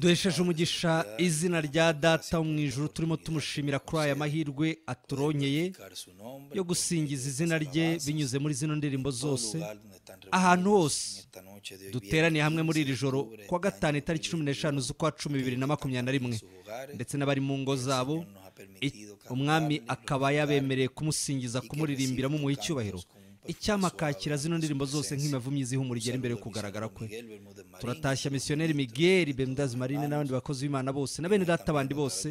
duhesheje umugisha izina rya data mu ijoro turimo tumushimira kuri aya mahirwe aturonyeye yo gusingiza izina rye binyuze muri zino ndirimbo zose ahantu hose duteraniye hamwe muri iri joro kuwa gatanu itariki cumi n'eshanu z'ukwa cumi bibiri na makumyabiri na rimwe ndetse n'abari mu ngo zabo umwami akaba yabemereye kumusingiza kumuririmbira mumuha icyubahiro icyama kakira zino ndirimbo zose nk'imavumyi ziha umurigera imbere yo kugaragara kwe turatashya misiyoneri migeri bemdazi marine n'abandi bakozi b'imana bose na bene data abandi bose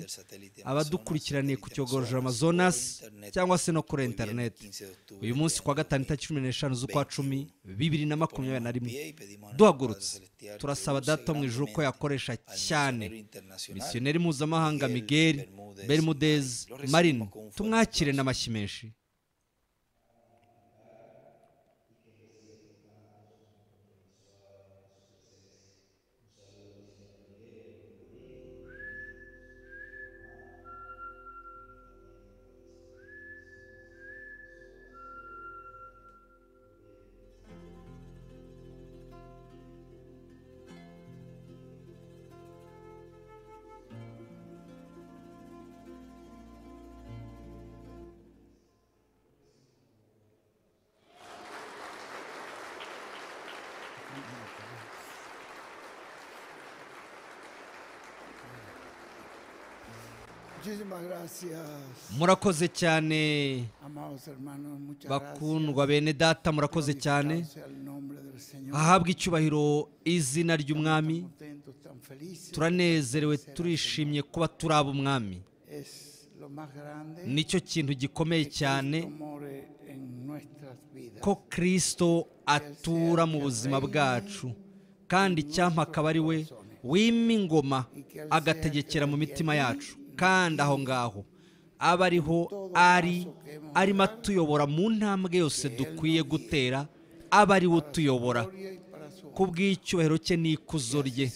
abadukurikiraniye ku cyogorojoro Amazonas cyangwa se no kuri interineti uyu munsi kwa wa gatanu itariki cumi n'eshanu z'ukwa cumi bibiri na makumyabiri na rimwe duhagurutse turasaba data mu ijoro ko yakoresha cyane misiyoneri mpuzamahanga Miguel berimudezi marine tumwakire n'amashyi menshi murakoze cyane bakundwa bene data murakoze cyane ahabwa icyubahiro izina ry'umwami turanezerewe turishimye kuba turi umwami nicyo kintu gikomeye cyane ko kirisito atura mu buzima bwacu kandi icyampa akaba ari we wima ingoma agategekera mu mitima yacu kandi aho ngaho aba ariho ari arimo atuyobora mu ntambwe yose dukwiye gutera aba ariwe utuyobora ku bw'icyubahiro cye n'ikuzo rye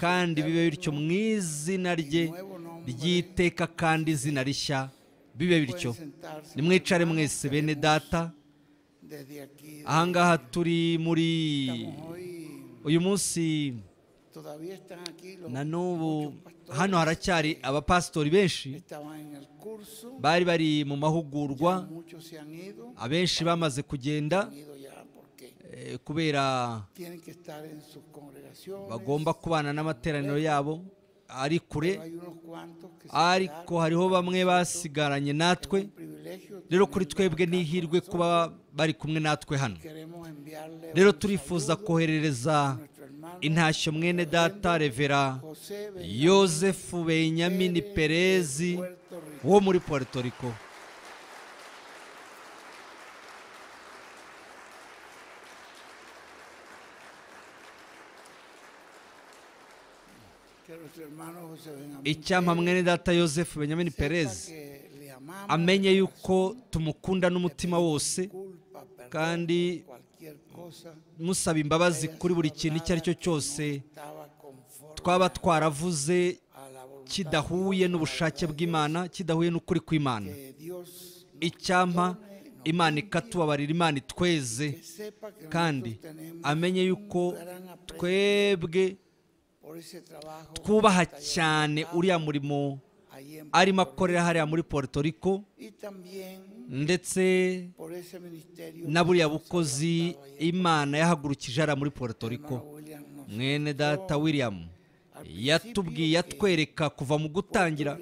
kandi bibe bityo mu izina rye ryiteka kandi izina rishya bibe bityo nimwicare mwese bene data ahangaha turi muri uyu munsi na n'ubu hano haracyari abapasitori benshi bari bari mu mahugurwa abenshi bamaze kugenda eh, kubera bagomba kubana n'amateraniro yabo ari kure ariko hariho bamwe basigaranye natwe rero kuri twebwe n'ihirwe kuba bari kumwe natwe hano rero turifuza koherereza intashyo mwene data revera yosefu benyamini perezi wo muri puerto rico icyampa mwene data yosefu benyamini perezi amenye yuko tumukunda n'umutima wose kandi musaba imbabazi kuri buri kintu icyo ari cyo cyose twaba twaravuze kidahuye n'ubushake bw'imana kidahuye n'ukuri kw'imana icyampa imana ikatubabarira imana itweze kandi amenye yuko twebwe twubaha cyane uriya murimo arimo akorera hariya muri Puerto Rico ndetse na buriya bukozi imana yahagurukije hariya muri Puerto Rico mwene data william yatubwiye atwereka kuva mu gutangira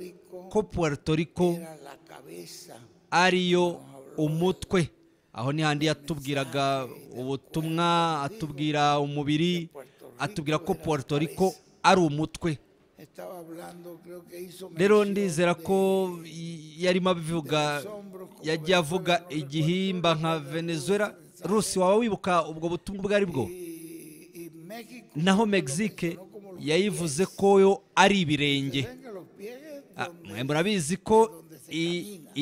ko Puerto Rico ariyo umutwe aho ni handi yatubwiraga ubutumwa atubwira umubiri atubwira ko Puerto Rico ari umutwe rero ndizera ko yarimo abivuga yagiye avuga igihimba nka venezuela rusi waba wibuka ubwo butumwa ubwo ari bwo naho mexique yayivuze ko yo ari ibirenge ah, murabizi ko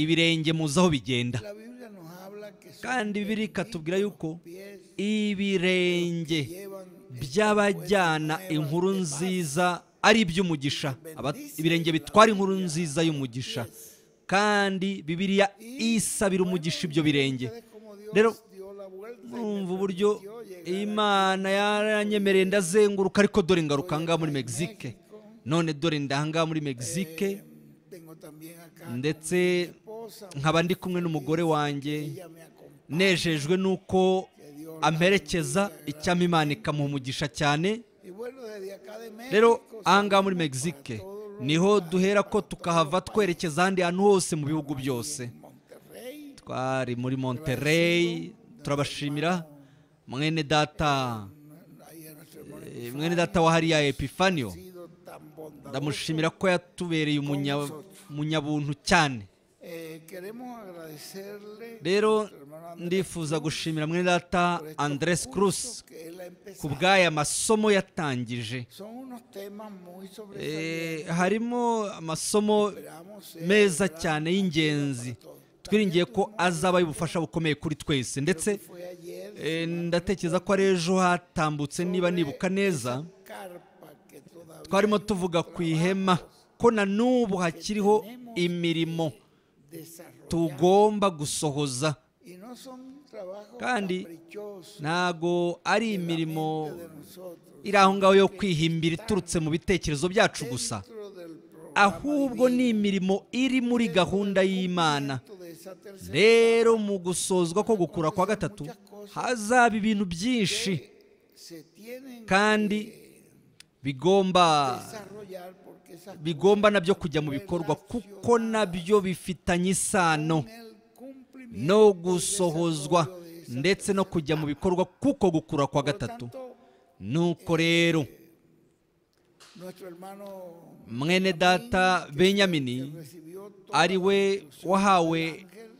ibirenge muzaho bigenda kandi biri katubwira yuko ibirenge by'abajyana inkuru nziza ari iby'umugisha ibirenge bitwara inkuru nziza y'umugisha kandi bibiriya isabira umugisha ibyo birenge rero urumva uburyo imana yaranyemereye ndazenguruka ariko dore ngaruka ngaha muri mexique none dore ndahanga muri mexique ndetse nkaba ndi kumwe n'umugore wanjye nejejwe n'uko amperekeza icyampa imana ikamuha umugisha cyane rero aha muri Mexique niho duhera ko tukahava twerekeza ahandi hantu hose mu bihugu byose twari muri Monterey turabashimira mwene data eh, mwene data wa hariya epifanio ndamushimira ko yatubereye umunyabuntu cyane rero ndifuza gushimira mwene data andres cruz ku bw'aya masomo yatangije harimo amasomo meza cyane y'ingenzi twiringiye ko azaba ubufasha bukomeye kuri twese ndetse ndatekereza ko ari ejo hatambutse niba nibuka neza twarimo tuvuga ku ihema ko na n'ubu hakiriho imirimo tugomba gusohoza kandi ntago ari imirimo iri ngaho yo kwihimbira iturutse mu bitekerezo byacu gusa ahubwo ni imirimo iri muri gahunda y'imana rero mu gusozwa ko gukura kwa gatatu hazaba ibintu byinshi kandi bigomba bigomba nabyo kujya mu bikorwa kuko nabyo bifitanye isano no gusohozwa ndetse no kujya mu bikorwa kuko gukura kwa gatatu nuko rero mwene data benyamini ari we wahawe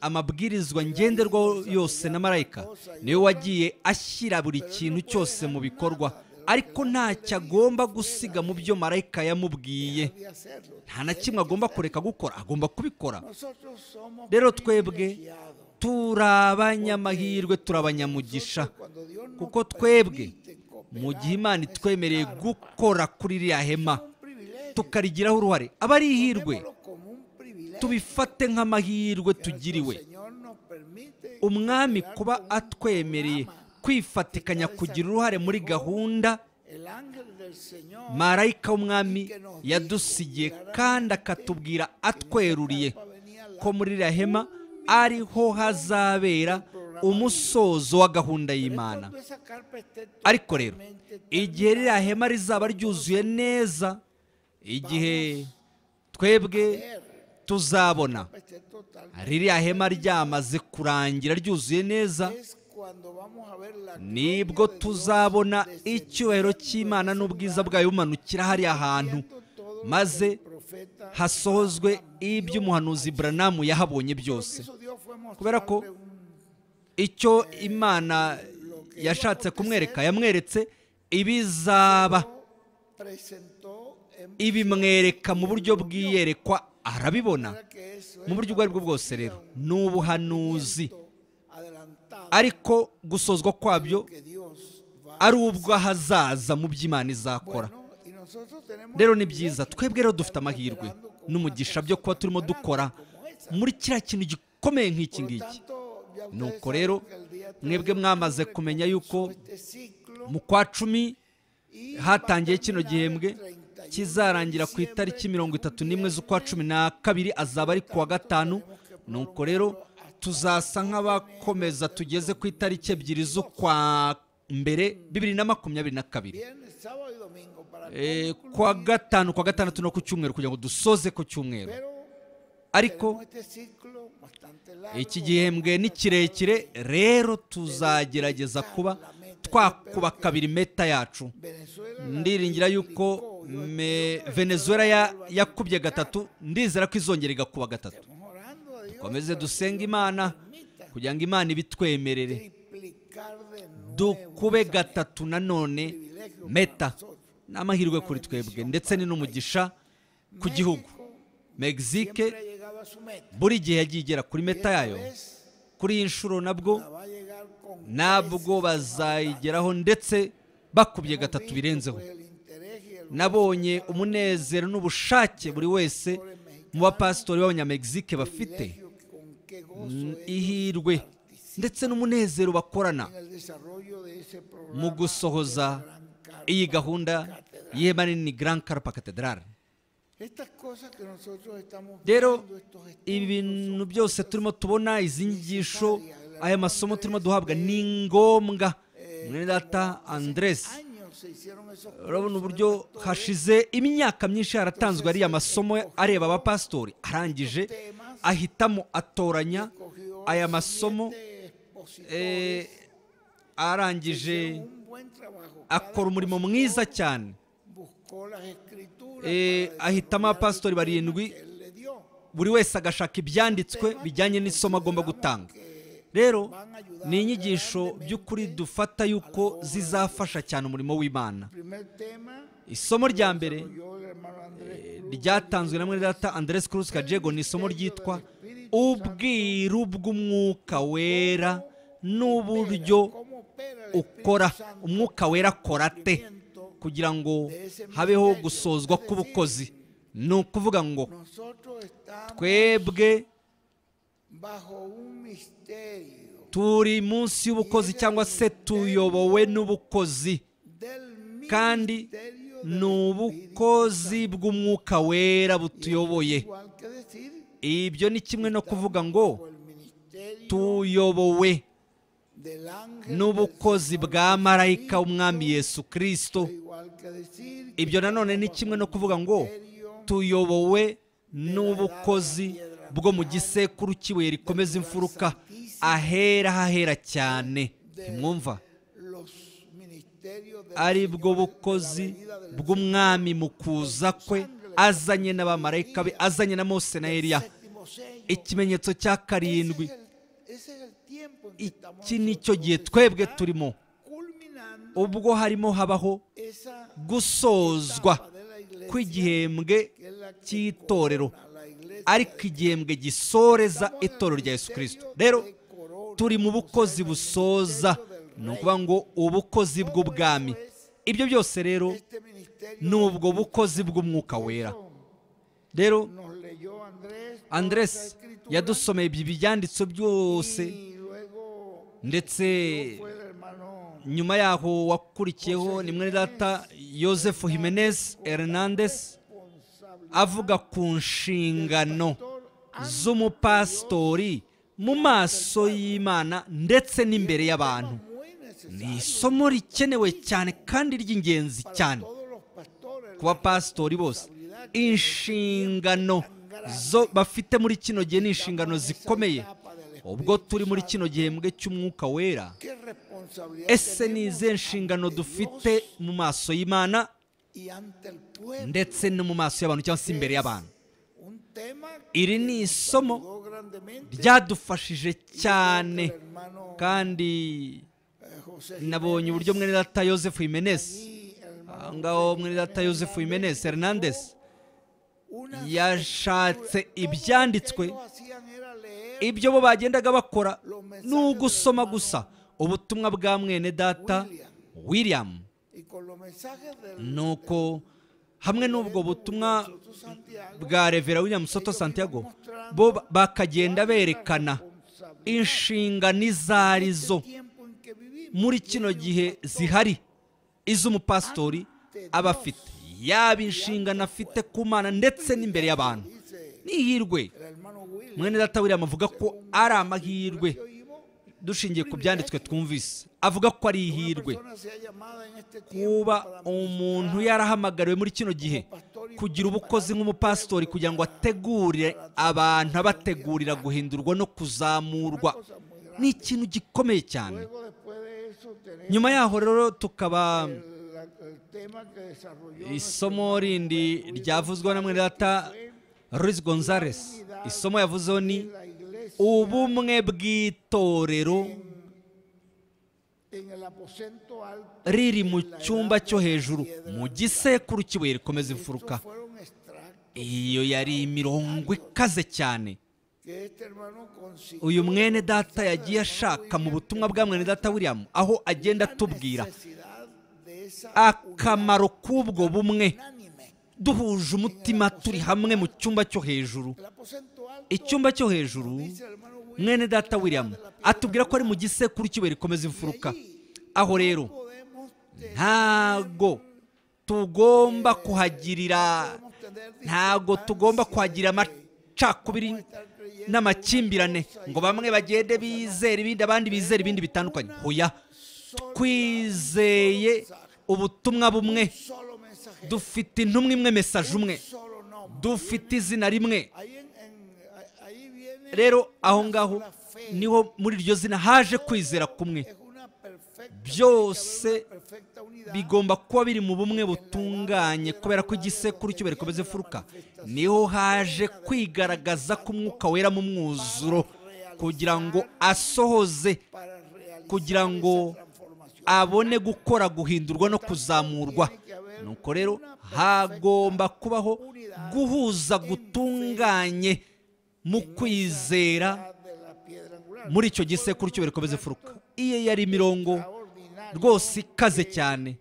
amabwirizwa ngenderwaho yose na marayika niwe wagiye ashyira buri kintu cyose mu bikorwa ariko ntacyo agomba gusiga mu byo marayika yamubwiye nta na kimwe agomba kureka gukora agomba kubikora rero twebwe turi abanyamahirwe turi abanyamugisha kuko twebwe mu gihe imana itwemereye gukora kuri iriya hema tukarigiraho uruhare aba ari ihirwe tubifate nk'amahirwe tugiriwe umwami kuba atwemereye kwifatikanya kugira uruhare muri gahunda marayika w'umwami yadusigiye kandi akatubwira atweruriye ko muri rahema ariho hazabera umusozo wa gahunda y'imana ariko rero igihe ririya hema rizaba ryuzuye neza igihe twebwe tuzabona ririya hema ryamaze kurangira ryuzuye neza nibwo tuzabona icyubahiro cy'imana n'ubwiza bwayo bumanukira hariya hantu maze hasohozwe iby'umuhanuzi buranamu yahabonye byose kubera ko eh, icyo imana yashatse kumwereka yamweretse ibizaba ibimwereka mu buryo bw'iyerekwa arabibona mu buryo ubwo ari bwo bwose rero ni ubuhanuzi ariko gusozwa kwabyo ari ubwo hazaza mu by'imana izakora rero ni byiza twebwe rero dufite amahirwe n'umugisha byo kuba turimo dukora muri kiriya kintu gikomeye nk'iki ngiki nuko rero mwebwe mwamaze kumenya yuko mu kwa cumi hatangiye kino gihembwe kizarangira ku itariki mirongo itatu n'imwe z'ukwa cumi na kabiri azaba ari kuwa gatanu nuko rero tuzasa nk'abakomeza tugeze ku itariki ebyiri z'ukwa mbere bibiri na makumyabiri na kabiri eh, kwa gatanu kwa gatandatu no ku cyumweru kugira ngo dusoze ku cyumweru ariko iki gihembwe ni kirekire rero tuzagerageza kuba twakuba kabiri meta yacu ndiringira yuko venezuela yakubye gatatu ndizera ko izongera igakuba gatatu dukomeze dusenga imana kugira ngo imana ibitwemerere dukube gatatu nanone meta ni amahirwe kuri twebwe ndetse ni n'umugisha ku gihugu megizike buri gihe yagiye igera kuri meta yayo kuri iyi nshuro nabwo nabwo bazayigeraho ndetse bakubye gatatu birenzeho nabonye umunezero n'ubushake buri wese mu bapasitori b'abanyamegizike bafite Mm, ihirwe ndetse n'umunezero bakorana mu gusohoza iyi gahunda y'ihema nini grand carpa cathedral rero ibi bintu byose turimo tubona izi nyigisho aya masomo turimo duhabwa ni ngombwa eh, mwene data andresi urabona uburyo hashize imyaka myinshi haratanzwe ariya masomo areba abapasitori arangije ahitamo atoranya aya masomo eh, arangije akora umurimo mwiza cyane eh, ahitamo abapasitori barindwi buri wese agashaka ibyanditswe bijyanye n'isomo agomba gutanga rero ni inyigisho by'ukuri dufata yuko zizafasha cyane umurimo w'imana isomo rya mbere eh, ryatanzwe na mwene data andres cruz kajego ni isomo ryitwa ubwiru bw'umwuka wera n'uburyo ukora umwuka wera akora kugira ngo habeho gusozwa k'ubukozi ni ukuvuga ngo twebwe turi munsi y'ubukozi cyangwa se tuyobowe n'ubukozi kandi ni ubukozi bw'umwuka wera butuyoboye ibyo ni kimwe no kuvuga ngo tuyobowe n'ubukozi bwa marayika w'umwami Yesu kirisito ibyo nanone ni kimwe no kuvuga ngo tuyobowe n'ubukozi bwo mu gisekuru cy'ibuye rikomeza imfuruka ahera hahera cyane ntimwumva ari bwo bukozi bw'umwami mu kuza kwe azanye n'abamarayika be azanye na mose na eriya ikimenyetso cya karindwi iki ni cyo gihe twebwe turimo ubwo harimo habaho gusozwa kw'igihembwe cy'itorero ariko igihembwe gisoreza itorero rya yesu kirisito rero turi mu bukozi busoza ni ukuvuga ngo ubukozi bw'ubwami ibyo byose rero ni ubwo bukozi bw'umwuka wera rero andresi yadusomeye ibyanditso byose ndetse nyuma yaho wakurikiyeho ni mwene data yosefu Jimenez Hernandez avuga ku nshingano z'umupasitori mu maso y'imana ndetse n'imbere y'abantu ni isomo rikenewe cyane kandi ry'ingenzi cyane kuba bapasitori bose inshingano zo bafite muri kino gihe ni inshingano zikomeye ubwo turi muri kino gihembwe cy'umwuka wera ese ni izihe nshingano dufite mu maso y'imana ndetse no mu maso y'abantu cyangwa se imbere y'abantu iri ni isomo ryadufashije cyane kandi nabonye uburyo mwenedata Joseph Jimenez aho ngaho mwenedata Joseph Jimenez Hernandez yashatse ibyanditswe ibyo bo bagendaga bakora ni ugusoma gusa ubutumwa bwa mwene data William nuko hamwe n'ubwo butumwa bwa revera William Soto santiago bo bakagenda berekana inshingano izo arizo muri kino gihe zihari iz'umupasitori aba afite yaba inshingano afite ku mana ndetse n'imbere y'abantu n'ihirwe mwene data william avuga ko ari amahirwe dushingiye ku byanditswe twumvise avuga ko ari ihirwe kuba umuntu yarahamagariwe muri kino gihe kugira ubukozi nk'umupasitori kugira ngo ategurire abantu abategurira guhindurwa no kuzamurwa ni ikintu gikomeye cyane nyuma yaho rero tukaba isomo rindi ryavuzwe na mwene data Ruiz Gonzales isomo yavuzeho ni ubumwe bw'itorero riri mu cyumba cyo hejuru mu gisekuru cy'ibuye rikomeza imfuruka iyo yari imirongo ikaze cyane uyu mwene data yagiye ashaka mu butumwa bwa mwene data william aho agenda atubwira akamaro k'ubwo bumwe duhuje umutima turi hamwe mu cyumba cyo hejuru icyumba cyo hejuru mwene data william atubwira ko ari mu gisekuru cy'iwe rikomeza imfuruka aho rero ntago tugomba kuhagirira ntago tugomba kuhagirira amacakubiri n'amakimbirane ngo bamwe bagende bizera ibindi abandi bizera ibindi bitandukanye huya twizeye ubutumwa bumwe dufite intumwa imwe mesaje umwe dufite izina rimwe rero aho ngaho niho muri iryo zina haje kwizera kumwe byose bigomba kuba biri mu bumwe butunganye kubera ko igisekuru cy'ubereko beze furuka niho haje kwigaragaza k'umwuka wera mu mwuzuro kugira ngo asohoze kugira ngo abone gukora guhindurwa no kuzamurwa nuko rero hagomba kubaho guhuza gutunganye mu kwizera muri icyo gisekuru cy'ubereko beze furuka iyo yari imirongo rwose ikaze cyane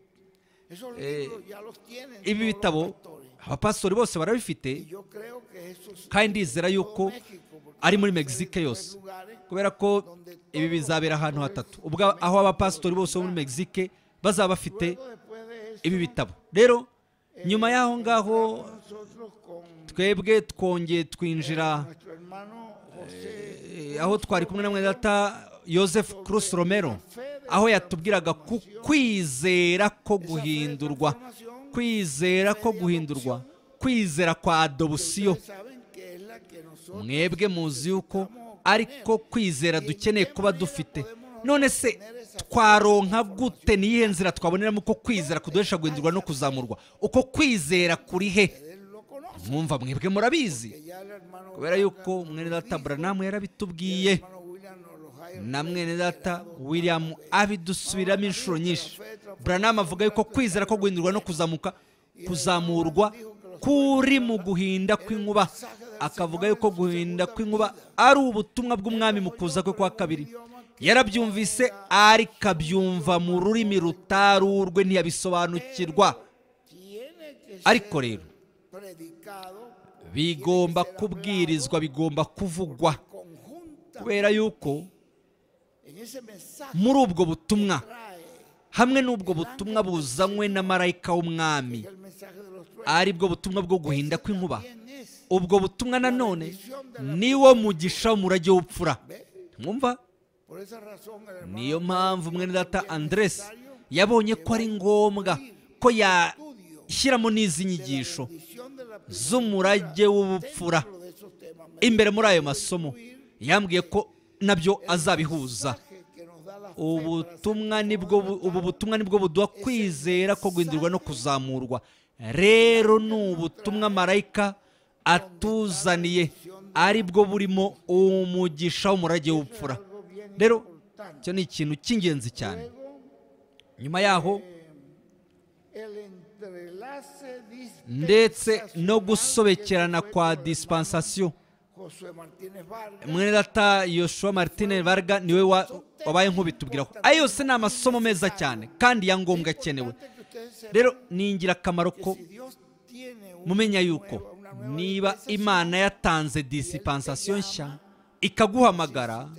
ibi bitabo abapastori bose barabifite kandi ndizera yuko ari muri Mexique yose kubera ko ibi bizabera ahantu hatatu ubwo aho abapasitori bose bo muri Mexique bazaba bafite ibi bitabo rero nyuma eh, y'aho ngaho twebwe twongeye eh, twinjira eh, aho twari kumwe na mwene data Joseph Cruz Romero aho yatubwiraga ku kwizera ko guhindurwa kwizera ko guhindurwa kwizera kwa adobusiyo mwebwe muzi yuko ariko kwizera dukeneye kuba dufite none se twaronka gute n'iyihe nzira twaboneramo uko kwizera kuduhesha guhindurwa no kuzamurwa uko kwizera kuri he mwumva mwebwe murabizi kubera yuko mwene data buranamu yarabitubwiye na mwene data william abidusubiramo inshuro nyinshi buranama avuga yuko kwizera ko guhindurwa no kuzamuka kuzamurwa kuri mu guhinda kw'inkuba akavuga yuko guhinda kw'inkuba ari ubutumwa bw'umwami mu kuza kwe kwa kabiri yarabyumvise ariko abyumva mu rurimi rutarurwe ntiyabisobanukirwa ariko rero bigomba kubwirizwa bigomba kuvugwa kubera yuko muri ubwo butumwa hamwe n'ubwo butumwa buzanywe na marayika w'umwami ari bwo butumwa bwo guhinda kw'inkuba ubwo butumwa nanone niwo mugisha w'umurage w'ubupfura mwumva niyo mpamvu mwene data Andres yabonye ko ari ngombwa ko yashyiramo n'izi nyigisho z'umurage w'ubupfura imbere muri ayo masomo yambwiye ko nabyo azabihuza ubutumwa nibwo ubu butumwa nibwo buduha kwizera ko guhindurwa no kuzamurwa rero ni ubutumwa marayika atuzaniye aribwo burimo umugisha w'umurage w'ubupfura rero icyo ni ikintu cy'ingenzi cyane nyuma yaho ndetse no gusobekerana kwa disipansasiyo mwene data yoshua martine varga niwe wabaye nk'ubitubwira ko ayo yose ni amasomo meza cyane kandi ya ngombwa akenewe rero ni ingirakamaro ko mumenya yuko niba imana yatanze disipansasiyo nshya ikaguhamagara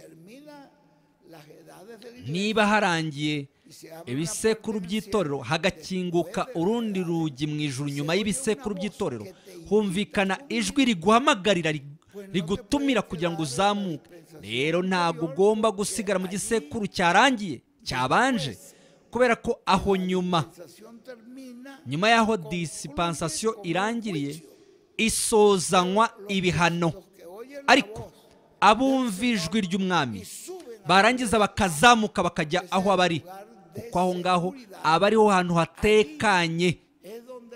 niba harangiye ibisekuru by'itorero hagakinguka urundi rugi mu ijuru nyuma y'ibisekuru by'itorero humvikana ijwi riguhamagarira rigutumira kugira ngo uzamuke rero ntabwo ugomba gusigara mu gisekuru cyarangiye cyabanje kubera ko aho nyuma nyuma y'aho disipansasiyo irangiriye isozanywa ibihano ariko abumva ijwi ry'umwami barangiza bakazamuka bakajya aho abari kuko aho ngaho aba ariho hantu hatekanye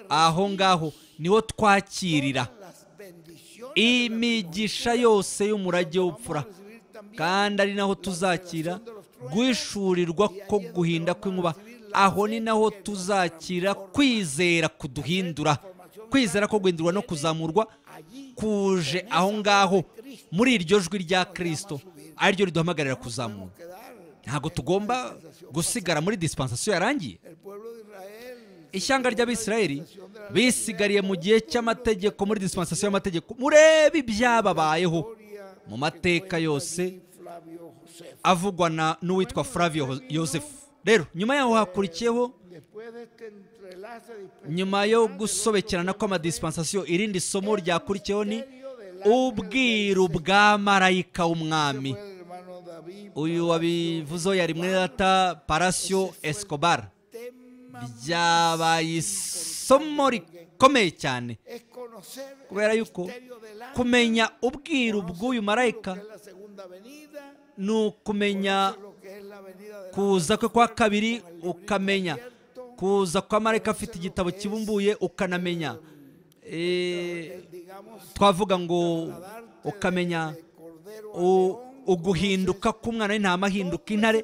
aho ngaho niho twakirira imigisha yose y'umurage w'ubupfura kandi ari naho tuzakira guhishurirwa ko guhinda kw'inkuba aho ni naho tuzakira kwizera kuduhindura kwizera ko guhindurwa no kuzamurwa kuje aho ngaho muri iryo jwi rya kirisito ariryo riduhamagarira kuzamura ntabwo tugomba gusigara muri disipansasiyo yarangiye ishyanga ry'abisirayeli bisigariye mu gihe cy'amategeko muri disipansasiyo y'amategeko murebe ibyababayeho mu mateka yose avugwa n'uwitwa flavio yosefu rero nyuma yaho hakurikiyeho nyuma yo gusobekerana kw'amadispensasiyo irindi somo ryakurikiyeho ni ubwiru bwa marayika w'umwami uyu wabivuzeho yari mwirata parasiyo escobar byabaye isomo rikomeye cyane kubera yuko kumenya ubwiru bw'uyu marayika ni ukumenya kuza kwe kwa kabiri ukamenya kuza kwa marayika afite igitabo kibumbuye ukanamenya eh, twavuga ngo ukamenya uguhinduka k'umwana w'intama ahinduka intare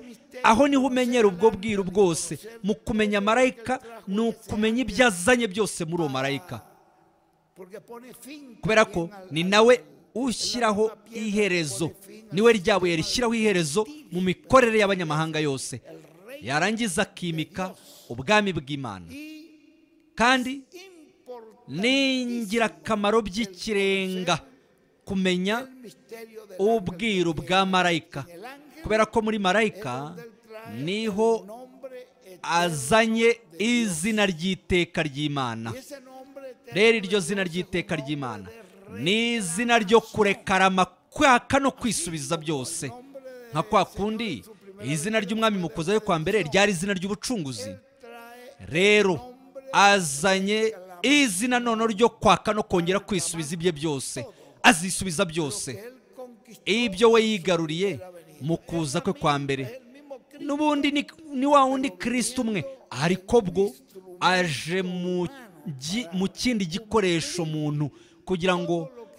aho niho umenyera ubwo bwiru bwose mu kumenya marayika ni ukumenya ibyo azanye byose muri uwo marayika kubera ko ni nawe ushyiraho iherezo niwe ryabuye rishyiraho iherezo mu mikorere y'abanyamahanga yose yarangiza akimika ubwami bw'imana kandi ni ingirakamaro by'ikirenga kumenya ubwiru bwa marayika kubera ko muri marayika niho azanye izina ry'iteka ry'imana rero iryo zina ry'iteka ry'imana ni izina ryo kurekarama kwaka no kwisubiza byose nka kwa kundi izina ry'umwami mukuza yo kwa mbere ryari izina ry'ubucunguzi rero azanye izina noneho ryo kwaka no kongera kwisubiza ibye byose azisubiza byose ibyo we yigaruriye mu kuza kwe kwa mbere n'ubundi ni wa wundi kirisiti umwe ariko bwo aje mu kindi gikoresho muntu kugira ngo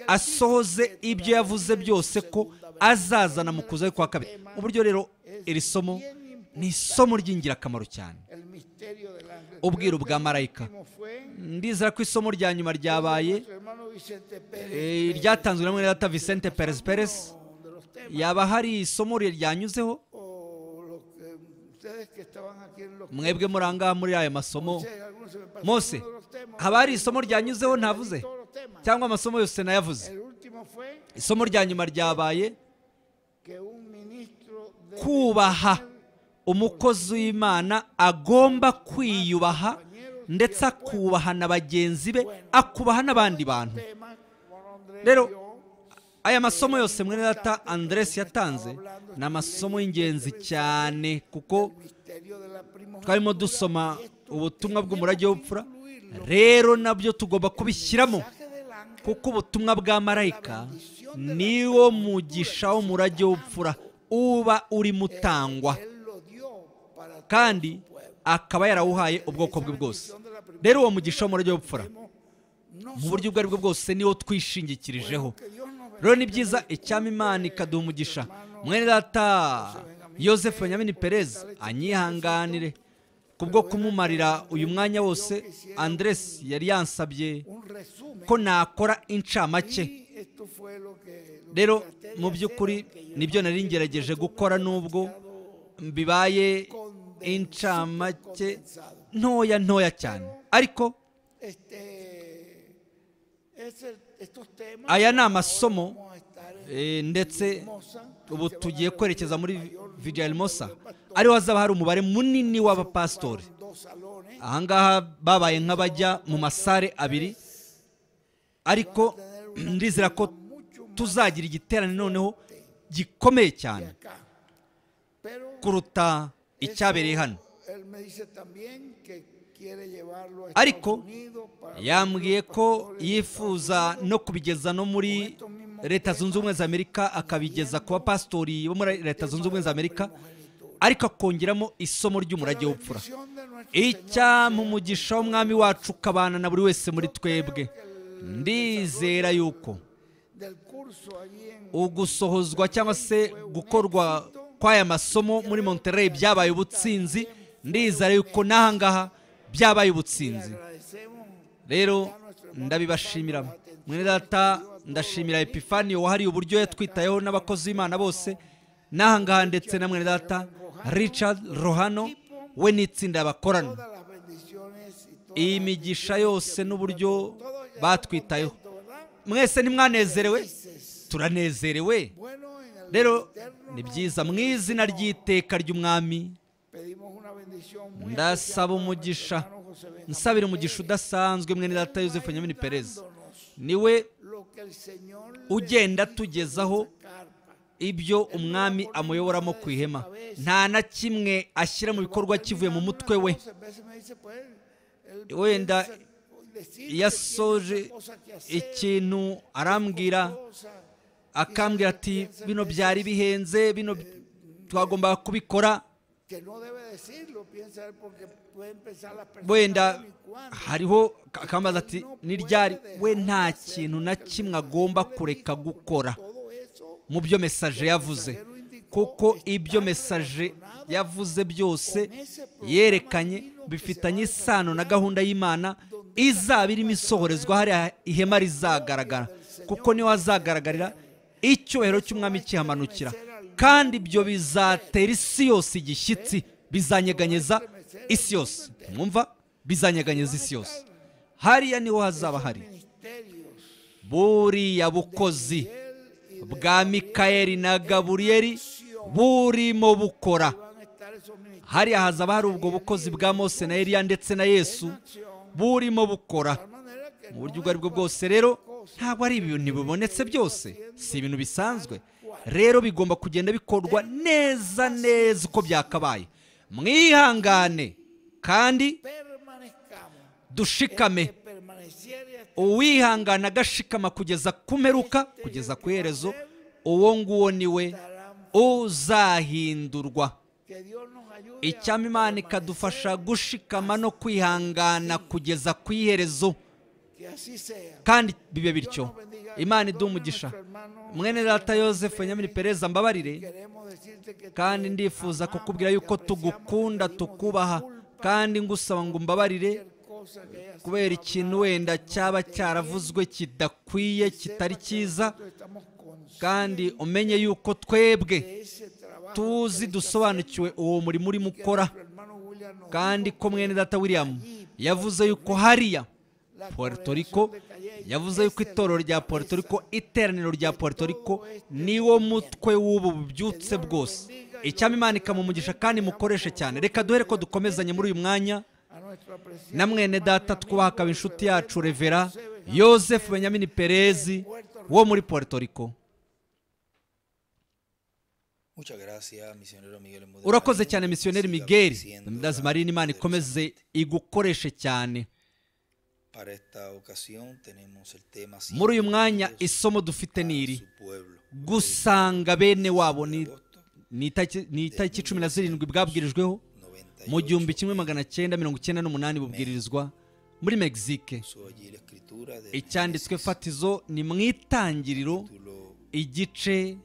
asohoze ibyo yavuze byose ko azazana mu kuza kwe kwa kabiri mu buryo rero iri somo ni isomo ry'ingirakamaro cyane ubwiru bwa marayika ndizera ko isomo rya nyuma ryabaye eh, ryatanzwe na mwene data Vicente Perez Perez yaba hari isomo ryanyuzeho mwebwe muri muri aya masomo mose haba hari isomo ryanyuzeho ntavuze cyangwa amasomo yose nayavuze isomo rya nyuma ryabaye kubaha umukozi w'imana agomba kwiyubaha ndetse akubaha na bagenzi be akubaha n'abandi bantu rero aya masomo yose mwene data Andres yatanze ni amasomo y'ingenzi cyane kuko twarimo dusoma ubutumwa bw'umurage w'ubupfura rero nabyo tugomba kubishyiramo kuko ubutumwa bwa marayika niwo mugisha w'umurage w'ubupfura uba urimo utangwa kandi akaba yarawuhaye ubwoko bwe bwose rero uwo mugisha wo mu buryo mu buryo ubwo aribwo bwose niwo twishingikirijeho rero ni byiza icyamimana ikaduha umugisha mwene data Yosef nyamini perez anyihanganire kubwo kumumarira uyu mwanya wose Andres yari yansabye ko nakora incamake rero mu by'ukuri nibyo nari ngerageje gukora nubwo bibaye incamake ntoya ntoya cyane ariko aya ni amasomo ndetse ubu tugiye kwerekeza muri Mosa ariho hazaba hari umubare munini w'abapasitori ahangaha babaye nk'abajya mu masare abiri ariko ndizera ko tuzagira igiterane noneho gikomeye cyane kuruta icyabereye hano ariko yambwiye ko yifuza no kubigeza no muri leta zunze ubumwe za amerika akabigeza ku bapasitori bo muri leta zunze ubumwe za amerika ariko akongeramo isomo ry'umurage w'ubupfura mu umugisha w'umwami wacu ukabana na buri wese muri twebwe ndizera yuko ugusohozwa cyangwa se gukorwa kw'aya masomo muri monterey byabaye ubutsinzi ndizera yuko n'ahangaha byabaye ubutsinzi rero ndabibashimira mwene data ndashimira epifaniyo wahariye uburyo yatwitayeho n'abakozi b'imana bose n'ahangaha ndetse na mwene data richard rohano we n'itsinda bakorana iyi migisha yose n'uburyo batwitayeho mwese ntimwanezerewe turanezerewe rero ni byiza mu izina ry'iteka ry'umwami ndasaba umugisha nsabira umugisha udasanzwe mwene data Yosefu nyamini perezida niwe ugenda tugezaho ibyo umwami amuyoboramo ku ihema nta na kimwe ashyira mu bikorwa kivuye mu mutwe we wenda iyo asoje ikintu arambwira akambwira ati bino byari bihenze bino twagombaga kubikora wenda hariho akambaza ati n'iryari we nta kintu na kimwe agomba kureka gukora mu byo mesaje yavuze kuko ibyo mesaje yavuze byose yerekanye bifitanye isano na gahunda y'imana izaba irimo isohorezwa hariya ihema rizagaragara kuko niwe azagaragarira icyubahiro cy'umwami kihamanukira kandi ibyo bizatera isi yose igishyitsi bizanyeganyeza isi yose mwumva bizanyeganyeza isi yose hariya niho hazaba hari buriya bukozi bwa mikayeli na gaburiyeri burimo bukora hariya hazaba hari ubwo bukozi bwa mose na eriya ndetse na yesu burimo bukora mu buryo ubwo ari bwo bwose rero ntabwo ari ibintu bibonetse byose si ibintu bisanzwe rero bigomba kugenda bikorwa neza neza uko byakabaye mwihangane kandi dushikame uwihangana agashikama kugeza ku mperuka kugeza ku iherezo uwo nguwo niwe uzahindurwa icyamimana ikadufasha gushikama no kwihangana kugeza ku iherezo kandi bibe bityo imana umugisha mwene data yosefu nyamini perezida mbabarire kandi ndifuza kukubwira yuko tugukunda tukubaha kandi ngusaba ngo mbabarire kubera ikintu wenda cyaba cyaravuzwe kidakwiye kitari cyiza kandi umenye yuko twebwe tuzi dusobanukiwe uwo murimo urimo ukora kandi ko mwene data william yavuze yuko hariya puerto rico yavuze yuko itorero rya puerto rico iteraniro rya puerto rico niwo mutwe w'ubu bubyutse bwose icyama imanika mu mugisha kandi mukoreshe cyane reka duhere ko dukomezanye muri uyu mwanya na mwene data twubaha inshuti yacu revera Yosefu benyamini perezi wo muri puerto rico urakoze cyane misiyoneri miguel ndazimariye imana ikomeze igukoreshe cyane muri uyu mwanya isomo dufite n'iri gusanga bene wabo ni itariki cumi na zirindwi bwabwirijweho mu gihumbi kimwe magana cyenda mirongo icyenda n'umunani bubwirizwa muri mexique icyanditswe fatizo ni mu itangiriro igice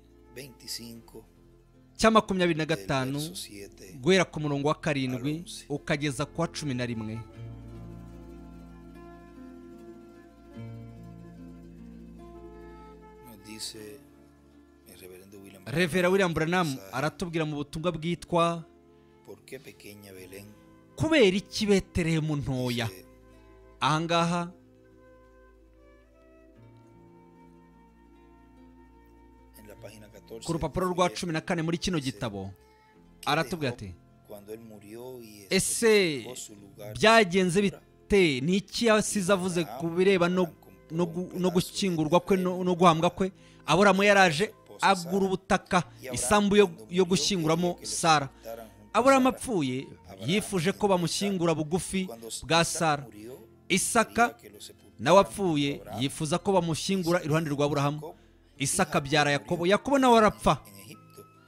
cya makumyabiri na gatanu guhera ku murongo wa karindwi ukageza ku cumi na rimwe revera william branham aratubwira mu butumwa bwitwa kubera iki beterehemu ntoya ahangaha ku rupapuro rwa cumi na kane muri kino gitabo aratubwira ati ese byagenze bite ni iki yasize avuze ku bireba no no gushyingurwa kwe no guhambwa kwe aburamu yaraje agura ubutaka isambu yo gushyinguramo sara aburamu apfuye yifuje ko bamushyingura bugufi bwa sara isaka nawe apfuye yifuza ko bamushyingura iruhande rwa burahamu isaka byara yakobo yakobo nawe arapfa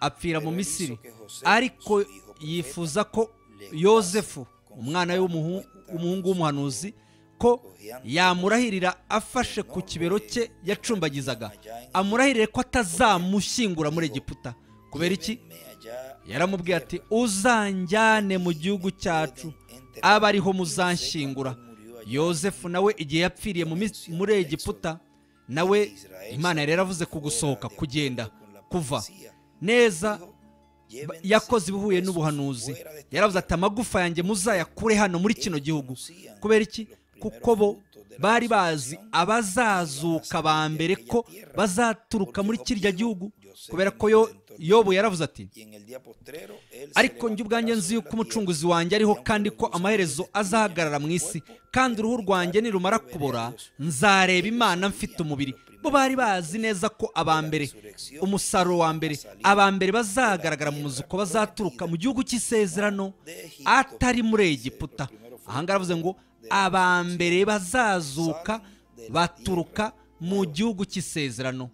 apfira mu misiri ariko yifuza ko yozefu umwana w'umuhungu w'umuhanuzi ko yamurahirira afashe ku kibero cye yacumbagizaga amurahirire ko atazamushyingura muri egiputa kubera iki yaramubwiye ati uzanjyane mu gihugu cyacu aba ariho muzanshyingura yosefu nawe igihe yapfiriye muri egiputa nawe imana yari yaravuze gusohoka kugenda kuva neza yakoze ibihuye n'ubuhanuzi yaravuze ati amagufa yanjye muzayakure hano muri kino gihugu kubera iki kuko bo bari bazi abazazuka ba mbere ko bazaturuka muri kirya gihugu kubera ko yobu yaravuze ati ariko njye ubwanjye nzi yuko umucunguzi wanjye ariho kandi ko amaherezo azahagarara mu isi kandi uruhu rwanjye nirumara kubora nzareba imana mfite umubiri bo bari bazi neza ko abambere umusaruro wa mbere abambere bazagaragara mu muzuko bazaturuka mu gihugu cy'isezerano atari muri egiputa aha ngaha aravuze ngo aba mbere bazazuka baturuka mu gihugu cy'isezerano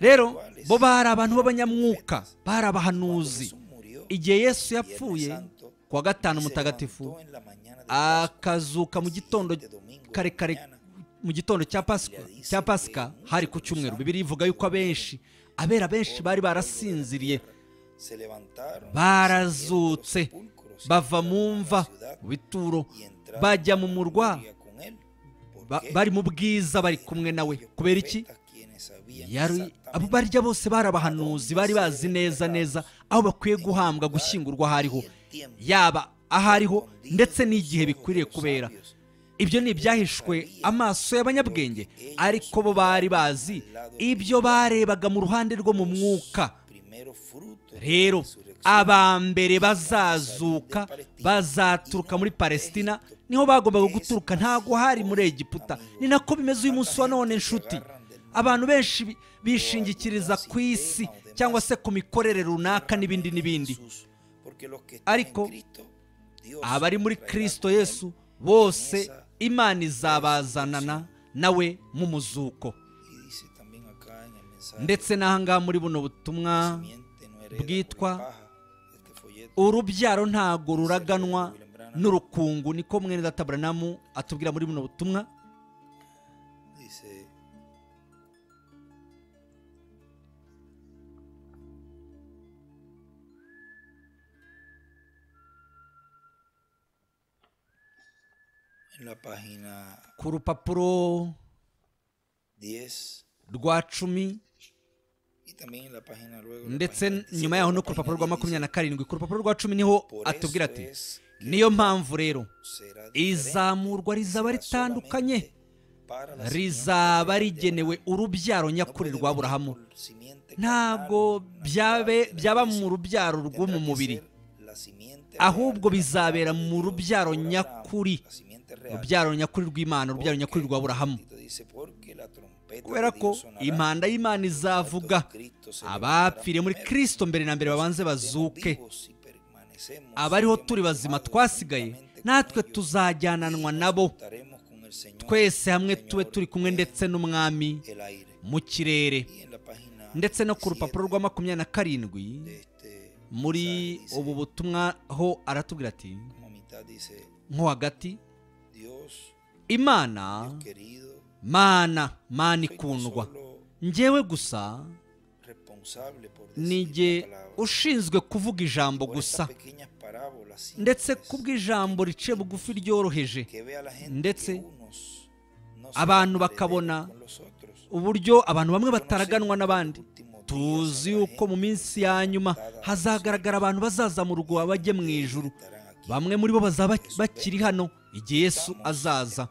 rero bo bari abantu b'abanyamwuka bari abahanuzi igihe yesu yapfuye kwa gatanu mutagatifu akazuka mu gitondo kare mu gitondo cya pasika hari ku cyumweru bibiri ivuga yuko abenshi abera benshi bari barasinziriye barazutse bava mu mva bituro bajya mu murwa bari mu bwiza bari kumwe nawe kubera iki abo barya bose bari abahanuzi bari bazi neza neza aho bakwiye guhambwa gushyingurwa aho ariho yaba aho ariho ndetse n'igihe bikwiriye kubera ibyo ni ibyahishwe amaso y'abanyabwenge ariko bo bari bazi ibyo barebaga mu ruhande rwo mu mwuka rero abambere bazazuka bazaturuka muri Palestina niho bagombaga guturuka ntago hari muri egiputa ni nako bimeze uyu munsi wa none nshuti abantu benshi bishingikiriza ku isi cyangwa se ku mikorere runaka n'ibindi n'ibindi ariko abari muri kirisito yesu bose imana izabazanana nawe mu muzuko ndetse n'ahangaha muri buno butumwa bwitwa urubyaro ntago ruraganwa n'urukungu niko mwene data atubwira muri buno butumwa ku rupapuro rwa cumi ndetse nyuma yaho no ku rupapuro rwa makumyabiri na karindwi ku rupapuro rwa cumi niho atubwira ati niyo mpamvu rero izamurwa rizaba ritandukanye rizaba rigenewe urubyaro nyakuri rwa burahamu ntabwo byaba mu rubyaro rwo mu mubiri ahubwo bizabera mu rubyaro nyakuri urubyaro nyakuri rw'imana urubyaro nyakuri rwa burahamu kubera ko impanda y'imana izavuga abapfiriye muri kirisito mbere na mbere babanze bazuke e abariho turi bazima twasigaye natwe tuzajyananwa nabo twese hamwe tube turi kumwe ndetse n'umwami e mu kirere ndetse no ku rupapuro rwa makumyabiri na karindwi muri ubu butumwa ho aratubwira ati nko hagati imana mana mana ikundwa ngewe gusa nige ushinzwe kuvuga ijambo gusa ndetse kubw'ijambo rice bugufi ryoroheje ndetse abantu bakabona uburyo abantu bamwe bataraganwa n'abandi tuzi yuko mu minsi ya nyuma hazagaragara abantu bazaza mu rugo bajye mu ijuru bamwe muri bo bazaba bakiri hano igihe Yesu azaza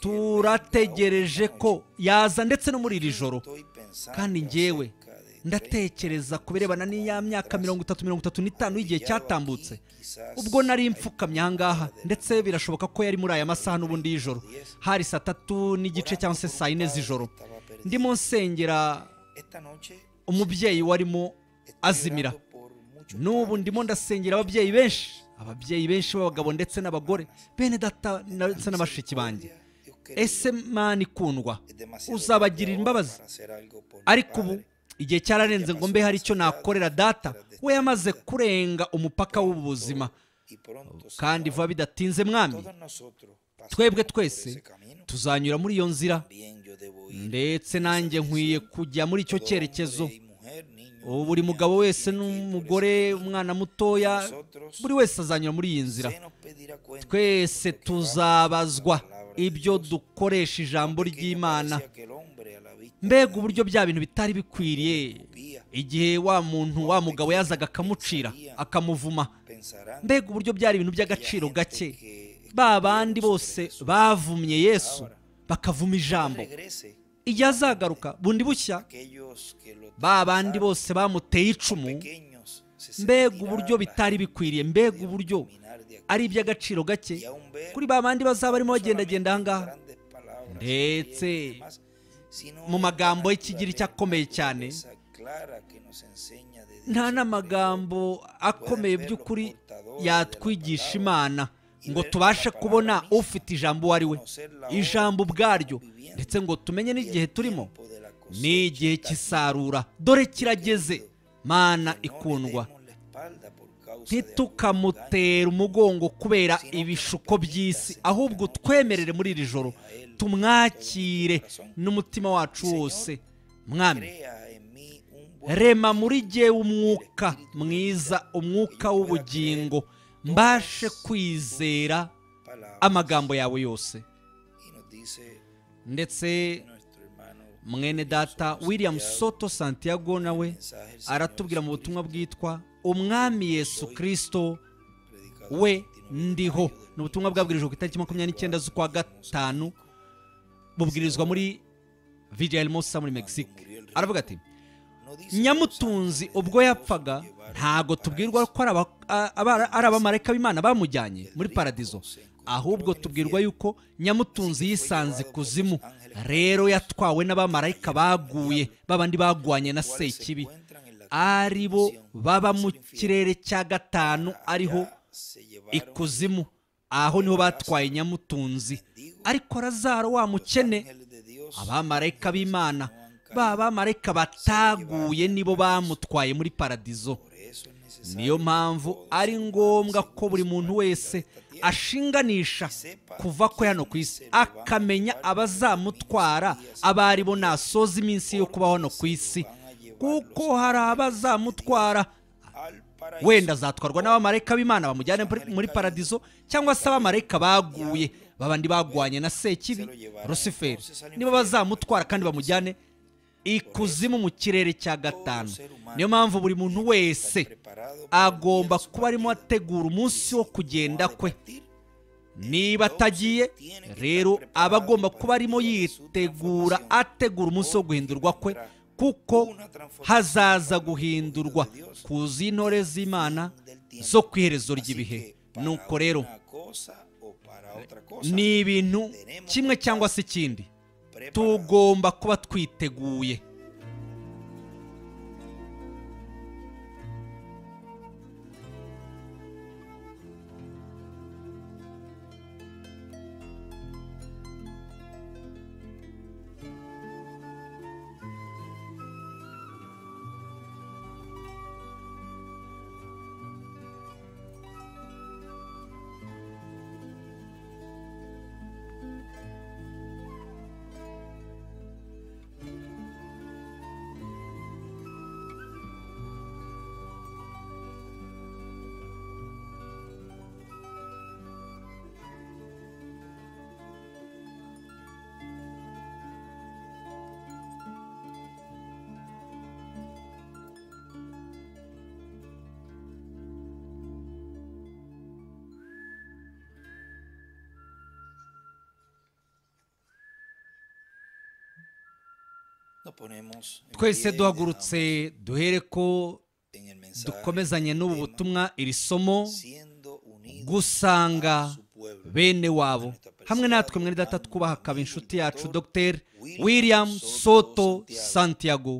turategereje ko yaza ndetse no muri iri joro kandi ngewe ndatekereza ku birebana n'iya myaka mirongo itatu mirongo itatu n'itanu y'igihe cyatambutse ubwo nari mfukamye ahangaha ndetse birashoboka ko yari muri aya masaha n'ubundi y'ijoro hari saa tatu n'igice cyangwa se saa yine z'ijoro ndimo nsengera umubyeyi warimo azimira n'ubu ndimo ndasengera ababyeyi benshi ababyeyi benshi b'abagabo ndetse n'abagore bene data ndetse na bashiki banjye ese mani ikundwa uzabagirira imbabazi ariko ubu igihe cyararenze ngo mbe hari icyo nakorera data we yamaze kurenga umupaka w'ubuzima kandi vuba bidatinze mwami twebwe twese tuzanyura muri iyo nzira ndetse nanjye nkwiye kujya muri icyo cyerekezo buri mugabo wese n'umugore umwana mutoya buri wese azanyura muri iyi nzira twese tuzabazwa ibyo dukoresha ijambo ry'imana mbega uburyo bya bintu bitari bikwiriye igihe wa muntu wa mugabo yazaga akamucira akamuvuma mbega uburyo byari ibintu by'agaciro gake ba bandi bose bavumye yesu bakavuma ijambo igihe azagaruka bundi bushya ba bandi bose bamuteye icumu mbega uburyo bitari bikwiriye mbega uburyo ari iby'agaciro gake kuri ba bandi bazaba barimo bagendagenda aha ndetse mu magambo y'ikigiriki akomeye cyane nta n'amagambo akomeye by'ukuri yatwigisha imana ngo tubashe kubona ufite ijambo uwo ari we ijambo ubwaryo ndetse ngo tumenye n'igihe turimo ni igihe cy'isarura dore kirageze mana ikundwa ntitukamutera umugongo kubera ibishuko by'isi ahubwo twemerere muri iri joro tumwakire n'umutima wacu wose mwami rema muri jyewe umwuka mwiza umwuka w'ubugingo mbashe kwizera amagambo yawe yose ndetse mwene data william soto santiago nawe aratubwira mu butumwa bwitwa umwami yesu Kristo we ndiho ni ubutumwa bwabwirijwe ku itariki makumyabiri n'icyenda z'ukwa gatanu bubwirizwa muri vijayeli mosa muri Mexico aravuga ati nyamutunzi ubwo yapfaga ntago tubwirwa ko ari abamarayika b'imana bamujyanye muri paradizo ahubwo tubwirwa yuko nyamutunzi yisanze kuzimu rero yatwawe n'abamarayika baguye babandi bagwanye na sekibi ari bo baba mu kirere cya gatanu ariho ikuzimu aho niho batwaye nyamutunzi ariko razaro wa mukene abamarayika b'imana ba bamarayika bataguye nibo bamutwaye muri paradizo niyo mpamvu ari ngombwa ko buri muntu wese ashinganisha kuva kwe hano ku isi akamenya abazamutwara abo ari bo nasoza iminsi yo kuba hano ku isi kuko hari abazamutwara wenda azatwarwa n'abamarayika b'imana bamujyane muri paradizo cyangwa se abamarayika baguye babandi bagwanye na sekibi rusiferi nibo bazamutwara kandi bamujyane ikuzimu mu kirere cya gatanu niyo mpamvu buri muntu wese agomba kuba arimo ategura umunsi wo kugenda kwe niba atagiye rero aba agomba kuba arimo yitegura ategura umunsi wo guhindurwa kwe kuko hazaza guhindurwa ku z'intore z'imana zo ku iherezo ry'ibihe nuko rero ni ibintu kimwe cyangwa se ikindi tugomba kuba twiteguye twese duhagurutse duhere ko dukomezanye n'ubu butumwa iri somo gusanga bene wabo hamwe natwe mwene data twubaha akaba inshuti yacu dr william soto santiago